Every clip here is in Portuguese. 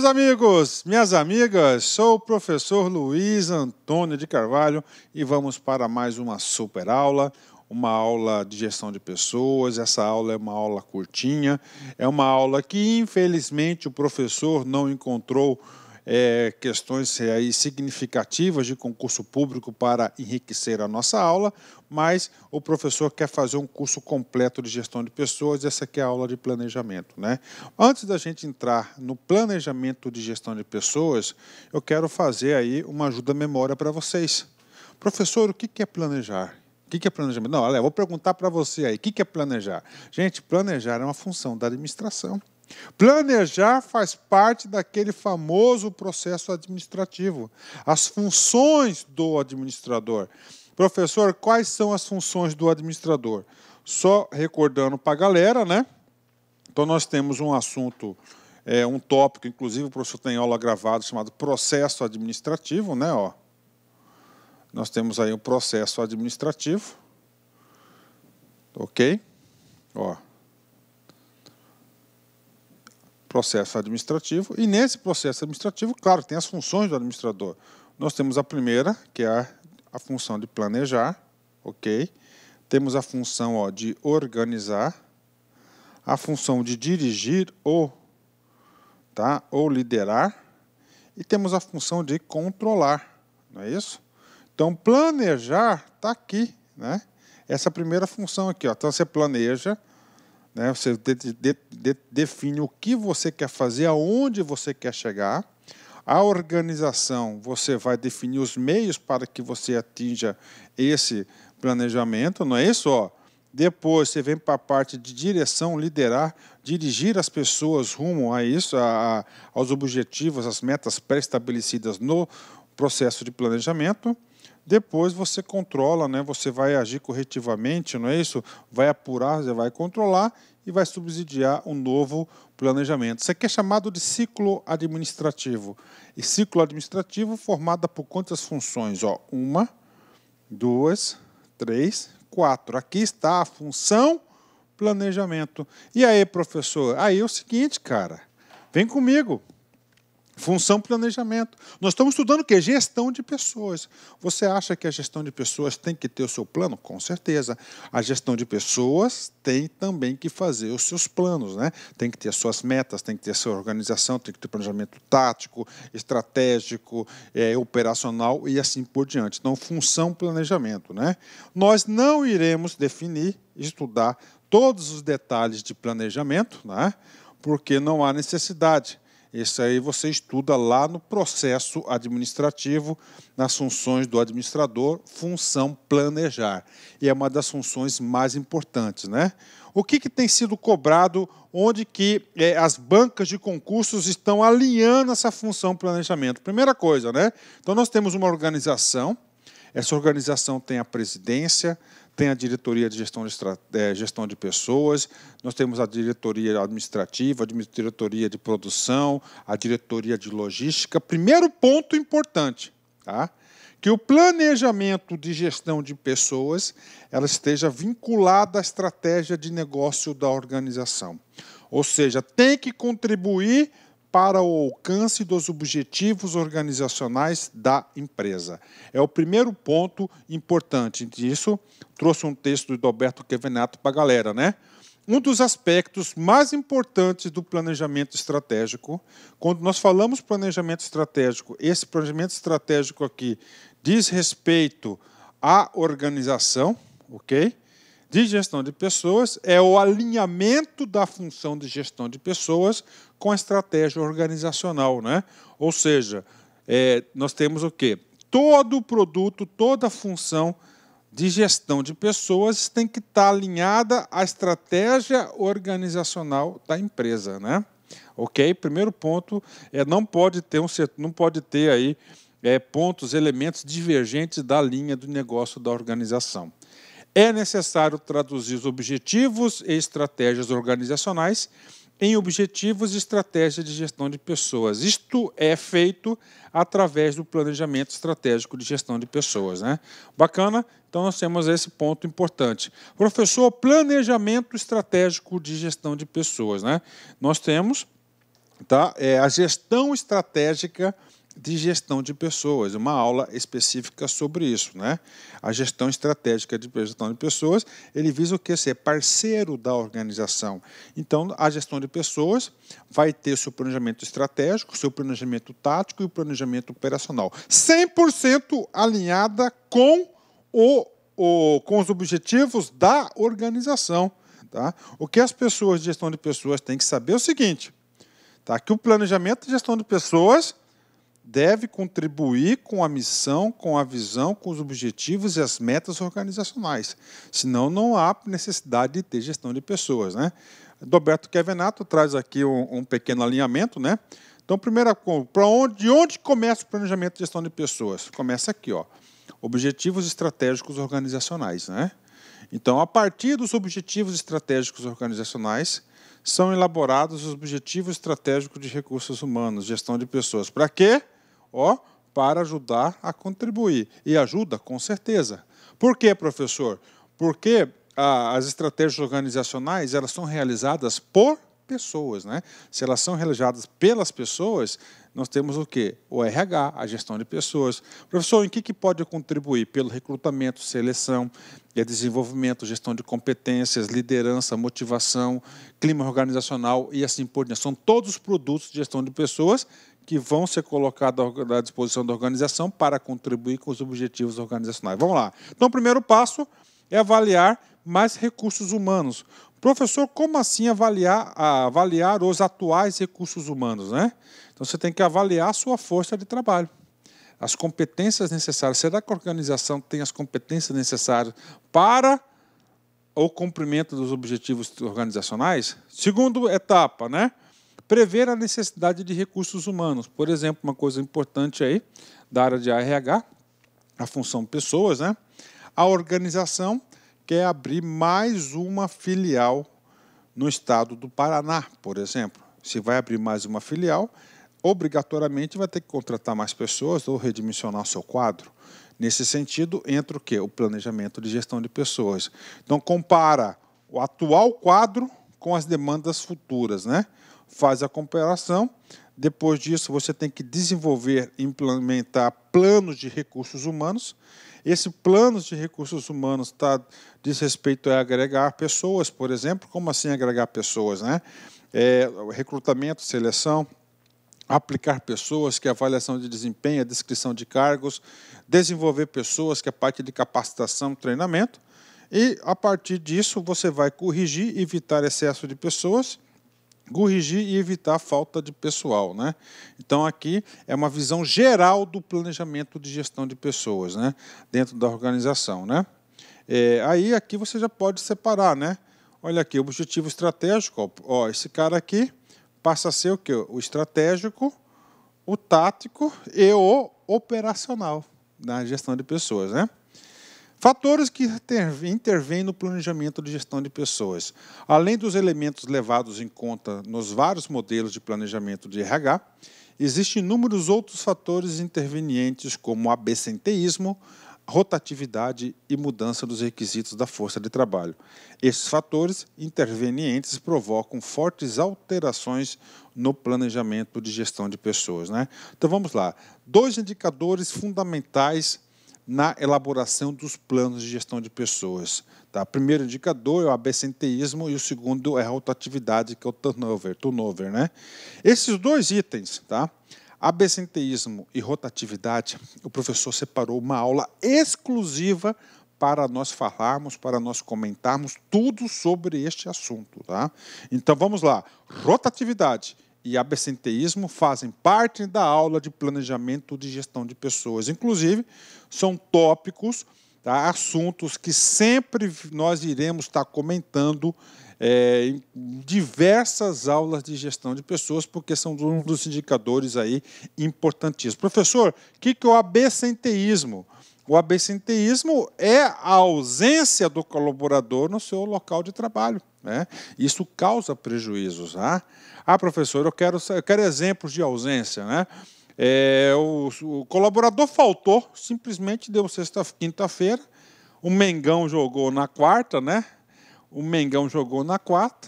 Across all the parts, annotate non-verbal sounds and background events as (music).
meus amigos, minhas amigas, sou o professor Luiz Antônio de Carvalho e vamos para mais uma super aula, uma aula de gestão de pessoas. Essa aula é uma aula curtinha, é uma aula que infelizmente o professor não encontrou é, questões é aí significativas de concurso público para enriquecer a nossa aula, mas o professor quer fazer um curso completo de gestão de pessoas, essa aqui é a aula de planejamento. Né? Antes da gente entrar no planejamento de gestão de pessoas, eu quero fazer aí uma ajuda memória para vocês. Professor, o que é planejar? O que, que é planejamento? Não, olha, vou perguntar para você aí. O que, que é planejar? Gente, planejar é uma função da administração. Planejar faz parte daquele famoso processo administrativo, as funções do administrador. Professor, quais são as funções do administrador? Só recordando para a galera, né? Então, nós temos um assunto, é, um tópico, inclusive o professor tem aula gravada chamado processo administrativo, né? Ó, nós temos aí o um processo administrativo, ok? Ó processo administrativo, e nesse processo administrativo, claro, tem as funções do administrador. Nós temos a primeira, que é a, a função de planejar, ok? Temos a função ó, de organizar, a função de dirigir ou, tá? ou liderar, e temos a função de controlar, não é isso? Então, planejar está aqui, né? Essa primeira função aqui, ó. Então, você planeja, né? Você de, de, de, define o que você quer fazer, aonde você quer chegar. A organização, você vai definir os meios para que você atinja esse planejamento, não é isso? Ó, depois você vem para a parte de direção, liderar, dirigir as pessoas rumo a isso, a, a, aos objetivos, às metas pré-estabelecidas no processo de planejamento. Depois você controla, né? Você vai agir corretivamente, não é isso? Vai apurar, você vai controlar e vai subsidiar um novo planejamento. Isso aqui é chamado de ciclo administrativo. E ciclo administrativo formado por quantas funções? Ó, uma, duas, três, quatro. Aqui está a função planejamento. E aí, professor? Aí é o seguinte, cara. Vem comigo. Função planejamento. Nós estamos estudando o que? Gestão de pessoas. Você acha que a gestão de pessoas tem que ter o seu plano? Com certeza. A gestão de pessoas tem também que fazer os seus planos, né? Tem que ter as suas metas, tem que ter a sua organização, tem que ter planejamento tático, estratégico, é, operacional e assim por diante. Então, função planejamento, né? Nós não iremos definir, estudar todos os detalhes de planejamento, né? Porque não há necessidade esse aí você estuda lá no processo administrativo, nas funções do administrador, função planejar. E é uma das funções mais importantes, né? O que, que tem sido cobrado, onde que é, as bancas de concursos estão alinhando essa função planejamento? Primeira coisa, né? Então nós temos uma organização, essa organização tem a presidência, tem a diretoria de gestão de, é, gestão de pessoas, nós temos a diretoria administrativa, a diretoria de produção, a diretoria de logística. Primeiro ponto importante, tá? que o planejamento de gestão de pessoas ela esteja vinculado à estratégia de negócio da organização. Ou seja, tem que contribuir para o alcance dos objetivos organizacionais da empresa. É o primeiro ponto importante disso. Trouxe um texto do Alberto Quevenato para a galera, né? Um dos aspectos mais importantes do planejamento estratégico, quando nós falamos planejamento estratégico, esse planejamento estratégico aqui diz respeito à organização, ok? de gestão de pessoas é o alinhamento da função de gestão de pessoas com a estratégia organizacional, né? Ou seja, é, nós temos o quê? Todo produto, toda função de gestão de pessoas tem que estar tá alinhada à estratégia organizacional da empresa, né? Ok? Primeiro ponto é não pode ter um não pode ter aí é, pontos, elementos divergentes da linha do negócio da organização. É necessário traduzir os objetivos e estratégias organizacionais em objetivos e estratégias de gestão de pessoas. Isto é feito através do planejamento estratégico de gestão de pessoas. Né? Bacana? Então, nós temos esse ponto importante. Professor, planejamento estratégico de gestão de pessoas. Né? Nós temos tá, é, a gestão estratégica de gestão de pessoas, uma aula específica sobre isso, né? A gestão estratégica de gestão de pessoas, ele visa o que ser parceiro da organização. Então, a gestão de pessoas vai ter seu planejamento estratégico, seu planejamento tático e o planejamento operacional, 100% alinhada com o, o com os objetivos da organização, tá? O que as pessoas de gestão de pessoas têm que saber é o seguinte, tá? Que o planejamento de gestão de pessoas deve contribuir com a missão, com a visão, com os objetivos e as metas organizacionais. Senão, não há necessidade de ter gestão de pessoas. Né? Doberto Kevinato traz aqui um, um pequeno alinhamento. Né? Então, primeira onde, de onde começa o planejamento de gestão de pessoas? Começa aqui, ó. Objetivos estratégicos organizacionais, né? Então, a partir dos objetivos estratégicos organizacionais, são elaborados os objetivos estratégicos de recursos humanos, gestão de pessoas. Para quê? ó, para ajudar a contribuir. E ajuda, com certeza. Por quê, professor? Porque ah, as estratégias organizacionais elas são realizadas por pessoas, né? Se elas são realizadas pelas pessoas, nós temos o quê? O RH, a gestão de pessoas. Professor, em que, que pode contribuir? Pelo recrutamento, seleção, eh, desenvolvimento, gestão de competências, liderança, motivação, clima organizacional e assim por diante. São todos os produtos de gestão de pessoas que vão ser colocados à disposição da organização para contribuir com os objetivos organizacionais. Vamos lá. Então, o primeiro passo é avaliar mais recursos humanos. Professor, como assim avaliar, avaliar os atuais recursos humanos? Né? Então, você tem que avaliar a sua força de trabalho as competências necessárias. Será que a organização tem as competências necessárias para o cumprimento dos objetivos organizacionais? Segunda etapa, né? Prever a necessidade de recursos humanos. Por exemplo, uma coisa importante aí da área de RH, a função pessoas, né? A organização quer abrir mais uma filial no estado do Paraná, por exemplo. Se vai abrir mais uma filial, obrigatoriamente vai ter que contratar mais pessoas ou redimensionar seu quadro. Nesse sentido, entra o que? O planejamento de gestão de pessoas. Então compara o atual quadro com as demandas futuras, né? faz a comparação. Depois disso, você tem que desenvolver e implementar planos de recursos humanos. Esse plano de recursos humanos está diz respeito a agregar pessoas, por exemplo. Como assim agregar pessoas? Né? É, recrutamento, seleção, aplicar pessoas, que é avaliação de desempenho, descrição de cargos, desenvolver pessoas, que é parte de capacitação, treinamento. E, a partir disso, você vai corrigir, evitar excesso de pessoas corrigir e evitar falta de pessoal, né? Então aqui é uma visão geral do planejamento de gestão de pessoas, né? Dentro da organização, né? É, aí aqui você já pode separar, né? Olha aqui, objetivo estratégico, ó, esse cara aqui passa a ser o que? O estratégico, o tático e o operacional na gestão de pessoas, né? Fatores que intervêm no planejamento de gestão de pessoas. Além dos elementos levados em conta nos vários modelos de planejamento de RH, existem inúmeros outros fatores intervenientes, como absenteísmo, rotatividade e mudança dos requisitos da força de trabalho. Esses fatores intervenientes provocam fortes alterações no planejamento de gestão de pessoas. Né? Então vamos lá. Dois indicadores fundamentais na elaboração dos planos de gestão de pessoas. Tá? O primeiro indicador é o absenteísmo e o segundo é a rotatividade, que é o turnover. turnover né? Esses dois itens, tá? absenteísmo e rotatividade, o professor separou uma aula exclusiva para nós falarmos, para nós comentarmos tudo sobre este assunto. Tá? Então vamos lá: rotatividade e absenteísmo fazem parte da aula de planejamento de gestão de pessoas. Inclusive, são tópicos, tá? assuntos que sempre nós iremos estar comentando é, em diversas aulas de gestão de pessoas, porque são um dos indicadores aí importantíssimos. Professor, o que, que é o absenteísmo? O absenteísmo é a ausência do colaborador no seu local de trabalho. Né? Isso causa prejuízos. Né? Ah, professor, eu quero, eu quero exemplos de ausência. Né? É, o, o, colaborador faltou, simplesmente deu sexta, quinta-feira. O Mengão jogou na quarta, né? O Mengão jogou na quarta.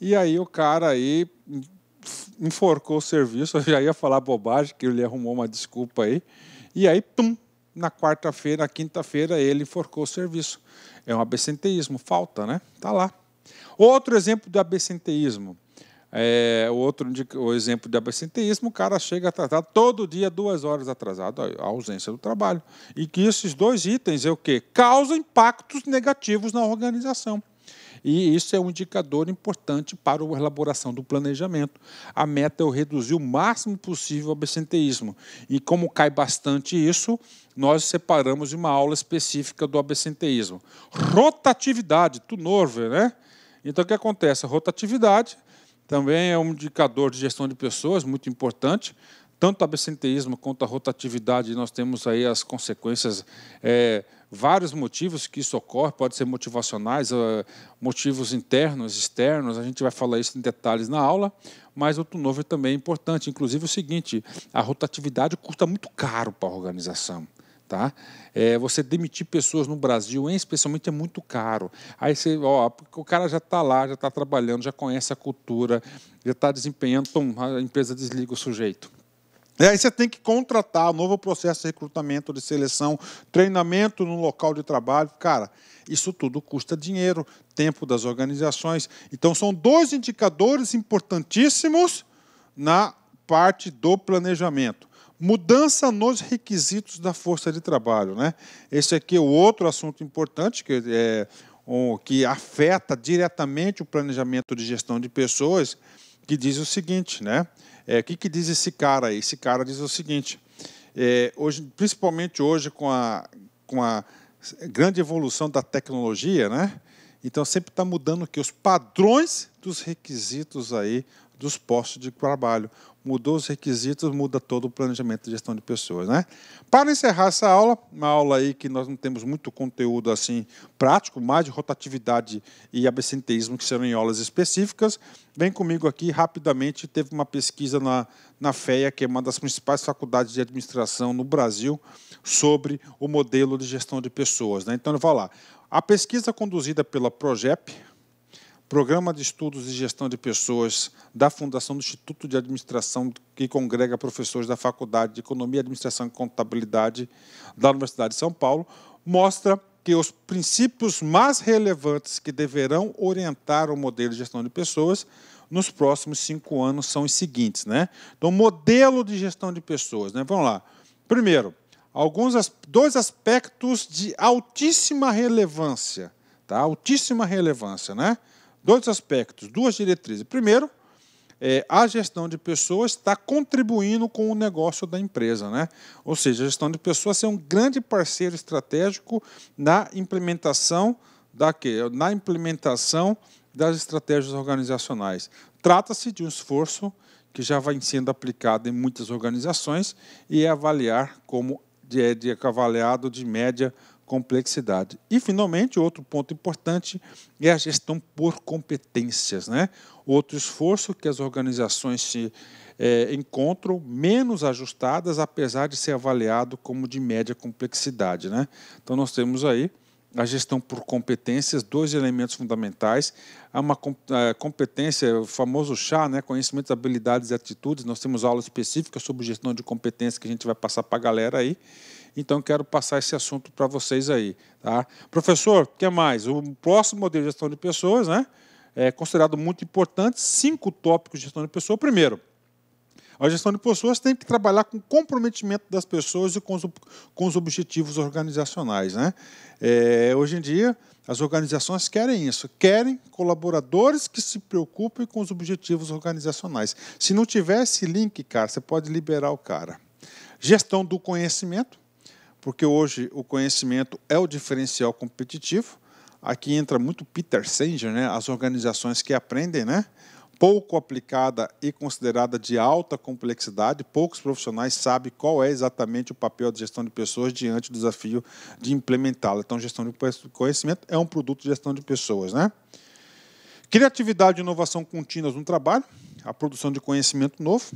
E aí o cara aí enforcou o serviço. (laughs) Eu já ia falar bobagem, que ele arrumou uma desculpa aí. E aí, pum, na quarta-feira, na quinta-feira, ele enforcou o serviço. É um absenteísmo, falta, né? Está lá. Outro exemplo de absenteísmo. É, outro o exemplo de absenteísmo, o cara chega atrasado todo dia, duas horas atrasado, a ausência do trabalho. E que esses dois itens é o quê? Causam impactos negativos na organização. E isso é um indicador importante para a elaboração do planejamento. A meta é reduzir o máximo possível o absenteísmo. E como cai bastante isso, nós separamos uma aula específica do absenteísmo. Rotatividade, tu novo, né? Então o que acontece? A rotatividade também é um indicador de gestão de pessoas muito importante. Tanto o absenteísmo quanto a rotatividade, nós temos aí as consequências é, vários motivos que isso ocorre, pode ser motivacionais, ah, motivos internos, externos, a gente vai falar isso em detalhes na aula, mas outro novo também é importante, inclusive o seguinte, a rotatividade custa muito caro para a organização. Tá? É, você demitir pessoas no Brasil, especialmente, é muito caro. Aí você, ó, o cara já está lá, já está trabalhando, já conhece a cultura, já está desempenhando, Então, a empresa desliga o sujeito. E aí você tem que contratar um novo processo de recrutamento, de seleção, treinamento no local de trabalho. Cara, isso tudo custa dinheiro, tempo das organizações. Então, são dois indicadores importantíssimos na parte do planejamento. Mudança nos requisitos da força de trabalho. Né? Esse aqui é o outro assunto importante, que, é, um, que afeta diretamente o planejamento de gestão de pessoas, que diz o seguinte, né? É, o que, que diz esse cara aí? Esse cara diz o seguinte: é, hoje, principalmente hoje com a, com a grande evolução da tecnologia, né? Então sempre está mudando que os padrões dos requisitos aí dos postos de trabalho. Mudou os requisitos, muda todo o planejamento de gestão de pessoas, né? Para encerrar essa aula, uma aula aí que nós não temos muito conteúdo assim prático, mais de rotatividade e absenteísmo que serão em aulas específicas. Vem comigo aqui rapidamente, teve uma pesquisa na na FEA, que é uma das principais faculdades de administração no Brasil, sobre o modelo de gestão de pessoas, né? Então eu vou lá. A pesquisa conduzida pela PROGEP, Programa de Estudos e Gestão de Pessoas da Fundação do Instituto de Administração, que congrega professores da Faculdade de Economia, Administração e Contabilidade da Universidade de São Paulo, mostra que os princípios mais relevantes que deverão orientar o modelo de gestão de pessoas nos próximos cinco anos são os seguintes. Né? Então, modelo de gestão de pessoas. Né? Vamos lá. Primeiro, alguns dois aspectos de altíssima relevância, tá? Altíssima relevância, né? Dois aspectos, duas diretrizes. Primeiro, é, a gestão de pessoas está contribuindo com o negócio da empresa, né? Ou seja, a gestão de pessoas é um grande parceiro estratégico na implementação da quê? Na implementação das estratégias organizacionais. Trata-se de um esforço que já vai sendo aplicado em muitas organizações e é avaliar como de, é, de avaliado de média complexidade. E, finalmente, outro ponto importante é a gestão por competências. Né? Outro esforço que as organizações se é, encontram menos ajustadas, apesar de ser avaliado como de média complexidade. Né? Então, nós temos aí a gestão por competências, dois elementos fundamentais. Há uma é, competência, o famoso chá, né? conhecimentos, habilidades e atitudes. Nós temos aula específica sobre gestão de competências que a gente vai passar para a galera aí. Então, quero passar esse assunto para vocês aí. Tá? Professor, o que mais? O próximo modelo de gestão de pessoas né? é considerado muito importante. Cinco tópicos de gestão de pessoa. Primeiro, a gestão de pessoas tem que trabalhar com o comprometimento das pessoas e com os, com os objetivos organizacionais. Né? É, hoje em dia, as organizações querem isso, querem colaboradores que se preocupem com os objetivos organizacionais. Se não tiver esse link, cara, você pode liberar o cara. Gestão do conhecimento, porque hoje o conhecimento é o diferencial competitivo. Aqui entra muito Peter Sanger, né? as organizações que aprendem, né? pouco aplicada e considerada de alta complexidade, poucos profissionais sabem qual é exatamente o papel da gestão de pessoas diante do desafio de implementá-la. Então, gestão de conhecimento é um produto de gestão de pessoas, né? Criatividade e inovação contínuas no trabalho, a produção de conhecimento novo,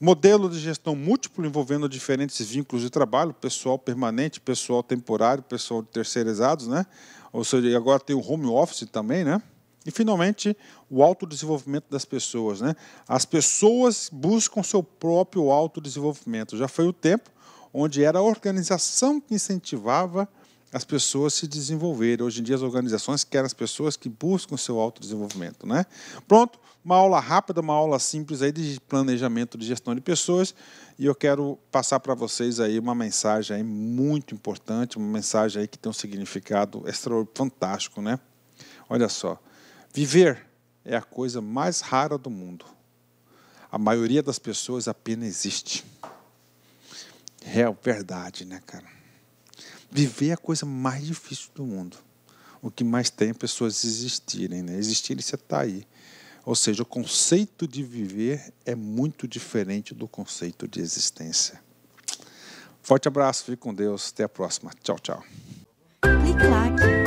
modelo de gestão múltiplo envolvendo diferentes vínculos de trabalho, pessoal permanente, pessoal temporário, pessoal terceirizados, né? Ou seja, agora tem o home office também, né? E, finalmente, o autodesenvolvimento das pessoas. Né? As pessoas buscam seu próprio autodesenvolvimento. Já foi o tempo onde era a organização que incentivava as pessoas se desenvolverem. Hoje em dia, as organizações querem as pessoas que buscam seu autodesenvolvimento. Né? Pronto, uma aula rápida, uma aula simples aí de planejamento de gestão de pessoas. E eu quero passar para vocês aí uma mensagem aí muito importante, uma mensagem aí que tem um significado extra fantástico. Né? Olha só. Viver é a coisa mais rara do mundo. A maioria das pessoas apenas existe. É verdade, né, cara? Viver é a coisa mais difícil do mundo. O que mais tem é pessoas existirem, né? Existirem, você está aí. Ou seja, o conceito de viver é muito diferente do conceito de existência. Forte abraço, fique com Deus, até a próxima. Tchau, tchau. Clique,